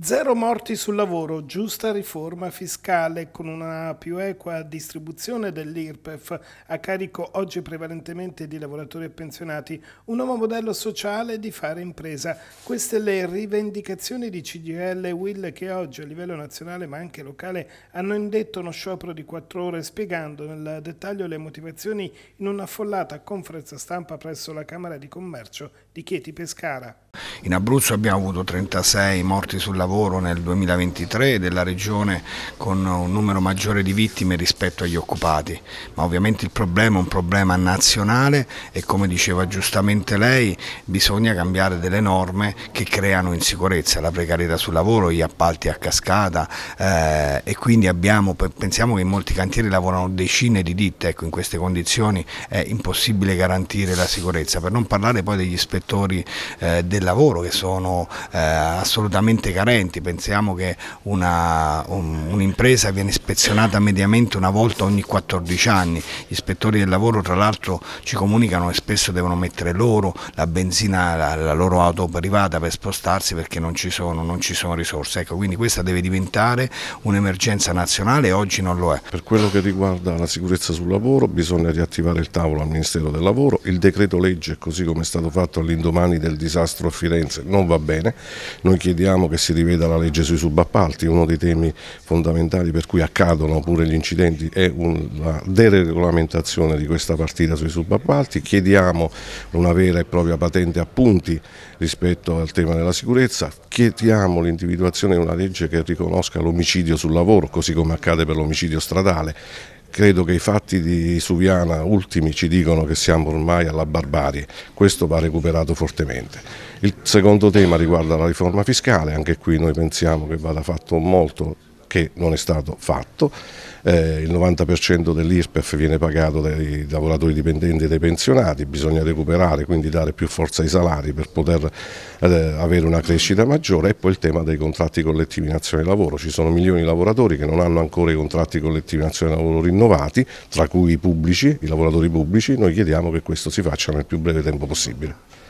Zero morti sul lavoro, giusta riforma fiscale con una più equa distribuzione dell'IRPEF a carico oggi prevalentemente di lavoratori e pensionati, un nuovo modello sociale di fare impresa. Queste le rivendicazioni di CGL e Will che oggi a livello nazionale ma anche locale hanno indetto uno sciopero di quattro ore spiegando nel dettaglio le motivazioni in un'affollata conferenza stampa presso la Camera di Commercio di Chieti Pescara. In Abruzzo abbiamo avuto 36 morti sul lavoro nel 2023 della regione con un numero maggiore di vittime rispetto agli occupati, ma ovviamente il problema è un problema nazionale e come diceva giustamente lei bisogna cambiare delle norme che creano insicurezza, la precarietà sul lavoro, gli appalti a cascata eh, e quindi abbiamo, pensiamo che in molti cantieri lavorano decine di ditte, ecco in queste condizioni è impossibile garantire la sicurezza, per non parlare poi degli ispettori eh, del lavoro lavoro che sono eh, assolutamente carenti, pensiamo che un'impresa un, un viene ispezionata mediamente una volta ogni 14 anni, gli ispettori del lavoro tra l'altro ci comunicano che spesso devono mettere loro la benzina, la, loro auto privata per spostarsi perché non ci sono, non ci sono risorse, ecco, quindi questa deve diventare un'emergenza nazionale e oggi non lo è. Per quello che riguarda la sicurezza sul lavoro bisogna riattivare il tavolo al Ministero del Lavoro, il decreto legge così come è stato fatto all'indomani del disastro a Firenze scadenze, non va bene. Noi chiediamo che si riveda la legge sui subappalti, uno dei temi fondamentali per cui accadono pure gli incidenti è la deregolamentazione di questa partita sui subappalti. Chiediamo una vera e propria patente a punti rispetto al tema della sicurezza, chiediamo l'individuazione di una legge che riconosca l'omicidio sul lavoro, così come accade per l'omicidio stradale Credo che i fatti di Suviana ultimi ci dicono che siamo ormai alla barbarie, questo va recuperato fortemente. Il secondo tema riguarda la riforma fiscale, anche qui noi pensiamo che vada fatto molto che non è stato fatto, eh, il 90% dell'ISPEF viene pagato dai lavoratori dipendenti e dai pensionati, bisogna recuperare, quindi dare più forza ai salari per poter eh, avere una crescita maggiore e poi il tema dei contratti collettivi in azione lavoro, ci sono milioni di lavoratori che non hanno ancora i contratti collettivi in azione lavoro rinnovati, tra cui i pubblici, i lavoratori pubblici, noi chiediamo che questo si faccia nel più breve tempo possibile.